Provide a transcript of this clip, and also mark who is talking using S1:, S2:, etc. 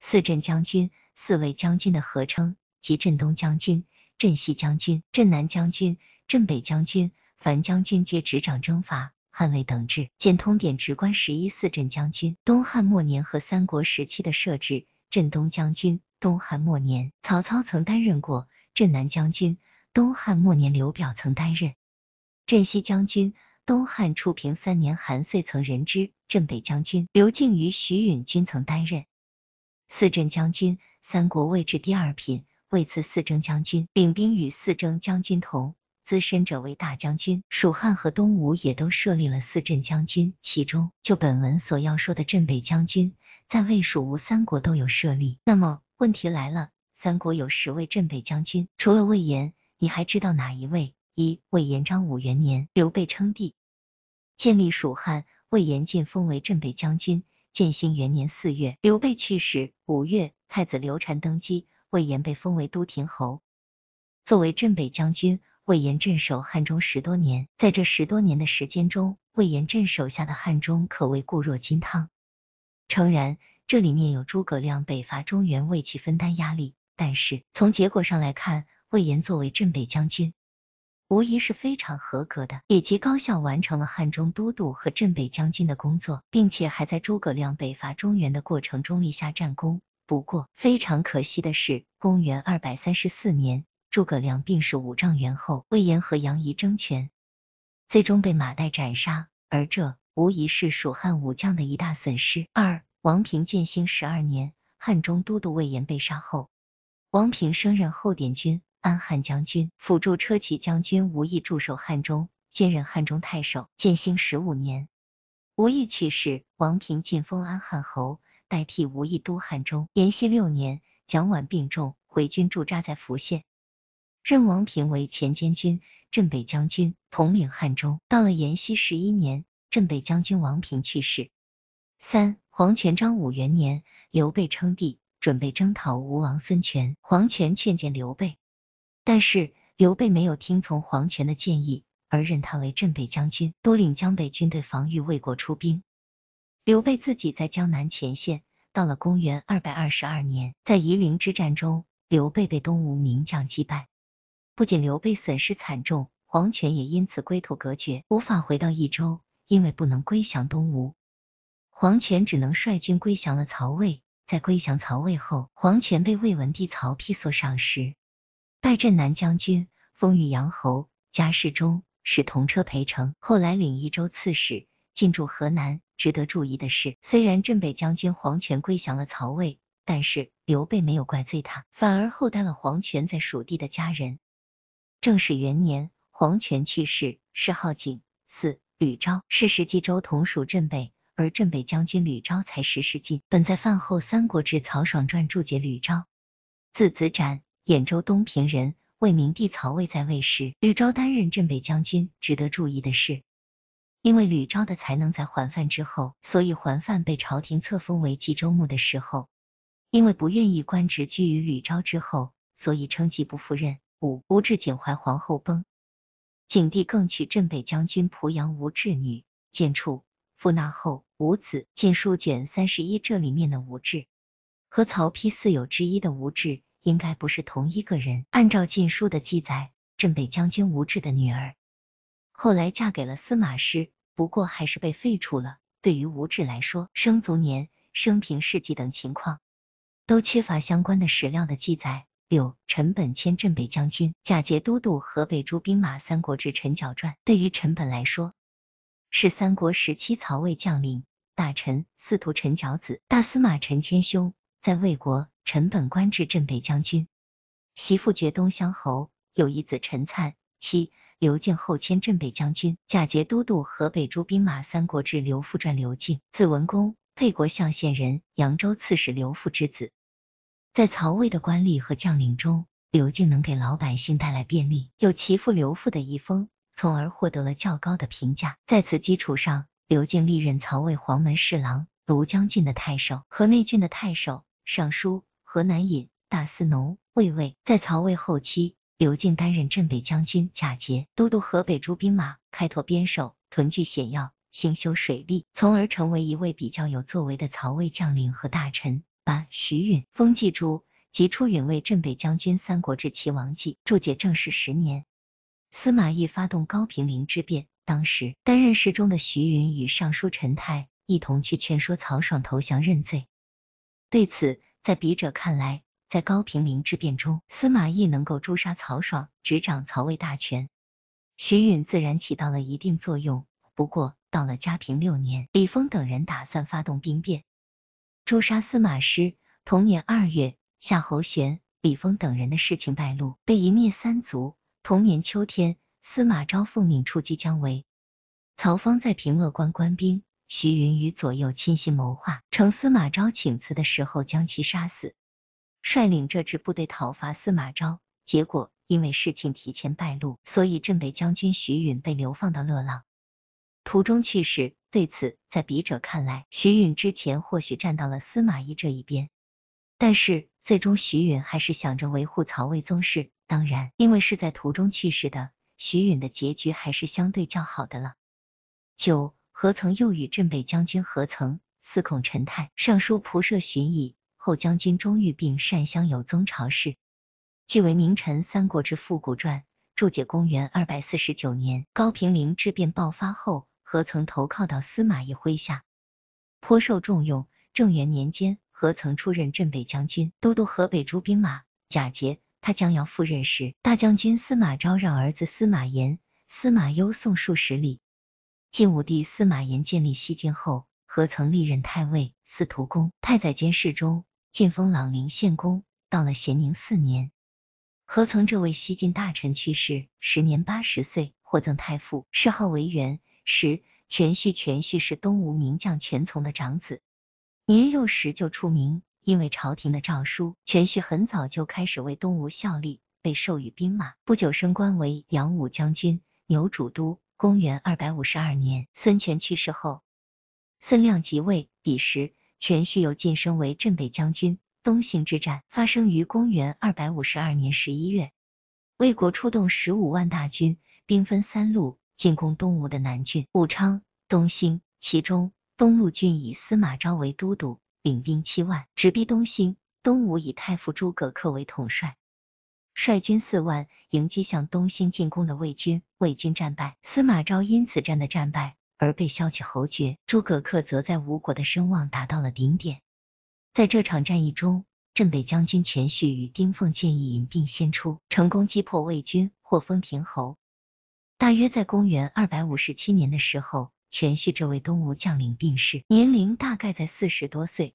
S1: 四镇将军四位将军的合称，即镇东将军、镇西将军、镇南将军、镇北将军，樊将军皆执掌征伐、捍卫等制。见《通典·职官十一》。四镇将军，东汉末年和三国时期的设置。镇东将军，东汉末年曹操曾担任过；镇南将军，东汉末年刘表曾担任；镇西将军，东汉初平三年韩遂曾任之；镇北将军，刘靖与徐允均曾担任。四镇将军，三国位置第二品，位次四征将军，领兵与四征将军同，资深者为大将军。蜀汉和东吴也都设立了四镇将军，其中就本文所要说的镇北将军，在魏、蜀、吴三国都有设立。那么问题来了，三国有十位镇北将军，除了魏延，你还知道哪一位？一魏延，章武元年，刘备称帝，建立蜀汉，魏延进封为镇北将军。建兴元年四月，刘备去世。五月，太子刘禅登基，魏延被封为都亭侯。作为镇北将军，魏延镇守汉中十多年，在这十多年的时间中，魏延镇守下的汉中可谓固若金汤。诚然，这里面有诸葛亮北伐中原为其分担压力，但是从结果上来看，魏延作为镇北将军。无疑是非常合格的，以及高效完成了汉中都督和镇北将军的工作，并且还在诸葛亮北伐中原的过程中立下战功。不过，非常可惜的是，公元二百三十四年，诸葛亮病逝五丈原后，魏延和杨仪争权，最终被马岱斩杀，而这无疑是蜀汉武将的一大损失。二、王平建兴十二年，汉中都督魏延被杀后，王平升任后点军。安汉将军、辅助车骑将军吴懿驻守汉中，兼任汉中太守。建兴十五年，吴懿去世，王平进封安汉侯，代替吴懿督汉中。延熙六年，蒋琬病重，回军驻扎在福县，任王平为前监军、镇北将军，统领汉中。到了延熙十一年，镇北将军王平去世。三、黄权章武元年，刘备称帝，准备征讨吴王孙权，黄权劝谏刘备。但是刘备没有听从黄权的建议，而任他为镇北将军，督领江北军队防御魏国出兵。刘备自己在江南前线，到了公元二百二十二年，在夷陵之战中，刘备被东吴名将击败，不仅刘备损失惨重，黄权也因此归土隔绝，无法回到益州，因为不能归降东吴，黄权只能率军归降了曹魏。在归降曹魏后，黄权被魏文帝曹丕所赏识。拜镇南将军，封于阳侯，家世中，使同车陪乘。后来领益州刺史，进驻河南。值得注意的是，虽然镇北将军黄权归降了曹魏，但是刘备没有怪罪他，反而厚待了黄权在蜀地的家人。正始元年，黄权去世，谥号景。四、吕昭，是时冀州同属镇北，而镇北将军吕昭才十世进。本在饭后，《三国志·曹爽传》注解吕昭，字子展。兖州东平人，魏明帝曹魏在位时，吕昭担任镇北将军。值得注意的是，因为吕昭的才能在桓范之后，所以桓范被朝廷册封为冀州牧的时候，因为不愿意官职居于吕昭之后，所以称疾不赴任。五吴质景怀皇后崩，景帝更娶镇北将军濮阳吴质女建处复纳后无子。晋书卷三十一，这里面的吴质和曹丕四友之一的吴质。应该不是同一个人。按照《晋书》的记载，镇北将军吴质的女儿，后来嫁给了司马师，不过还是被废除了。对于吴质来说，生卒年、生平事迹等情况，都缺乏相关的史料的记载。六、陈本迁镇北将军，假节都督河北诸兵马，《三国志·陈角传》。对于陈本来说，是三国时期曹魏将领、大臣，司徒陈角子，大司马陈谦兄。在魏国，陈本官至镇北将军，媳妇爵东乡侯，有一子陈灿。七刘敬后迁镇北将军，假节都督河北诸兵马。《三国志·刘傅传》刘敬，字文公，沛国象县人，扬州刺史刘傅之子。在曹魏的官吏和将领中，刘敬能给老百姓带来便利，有其父刘傅的遗风，从而获得了较高的评价。在此基础上，刘敬历任曹魏黄门侍郎、庐江郡的太守、河内郡的太守。尚书河南尹大司农魏尉。在曹魏后期，刘靖担任镇北将军，贾节都督河北诸兵马，开拓边守，屯聚险要，兴修水利，从而成为一位比较有作为的曹魏将领和大臣。八徐允封济诸及出允为镇北将军。《三国志齐王纪》注解正是十年，司马懿发动高平陵之变，当时担任侍中的徐允与尚书陈泰一同去劝说曹爽投降认罪。对此，在笔者看来，在高平陵之变中，司马懿能够诛杀曹爽，执掌曹魏大权，徐允自然起到了一定作用。不过，到了嘉平六年，李丰等人打算发动兵变，诛杀司马师。同年二月，夏侯玄、李丰等人的事情败露，被一灭三族。同年秋天，司马昭奉命出击姜维，曹芳在平乐关官兵。徐云与左右亲信谋划，乘司马昭请辞的时候将其杀死，率领这支部队讨伐司马昭。结果因为事情提前败露，所以镇北将军徐允被流放到乐浪，途中去世。对此，在笔者看来，徐允之前或许站到了司马懿这一边，但是最终徐允还是想着维护曹魏宗室。当然，因为是在途中去世的，徐允的结局还是相对较好的了。九。何曾又与镇北将军何曾、司空陈泰、尚书仆射荀彧。后将军钟玉并善相，有宗朝事。据为名臣，《三国志·复古传》注解。公元二百四十九年，高平陵之变爆发后，何曾投靠到司马懿麾下，颇受重用。正元年间，何曾出任镇北将军，都督河北诸兵马。贾节，他将要赴任时，大将军司马昭让儿子司马炎、司马攸送数十里。晋武帝司马炎建立西晋后，何曾历任太尉、司徒公、太宰监侍中，晋封朗陵县公。到了咸宁四年，何曾这位西晋大臣去世，时年八十岁，获赠太傅，谥号为元。时全绪全绪是东吴名将全琮的长子，年幼时就出名。因为朝廷的诏书，全绪很早就开始为东吴效力，被授予兵马，不久升官为扬武将军、牛主都。公元二百五十二年，孙权去世后，孙亮即位。彼时，全绪又晋升为镇北将军。东兴之战发生于公元二百五十二年十一月，魏国出动十五万大军，兵分三路进攻东吴的南郡、武昌、东兴，其中东路郡以司马昭为都督，领兵七万，直逼东兴。东吴以太傅诸葛恪为统帅。率军四万迎击向东兴进攻的魏军，魏军战败。司马昭因此战的战败而被削去侯爵，诸葛恪则在吴国的声望达到了顶点。在这场战役中，镇北将军全绪与丁奉建议引兵先出，成功击破魏军，获封亭侯。大约在公元二百五十七年的时候，全绪这位东吴将领病逝，年龄大概在四十多岁。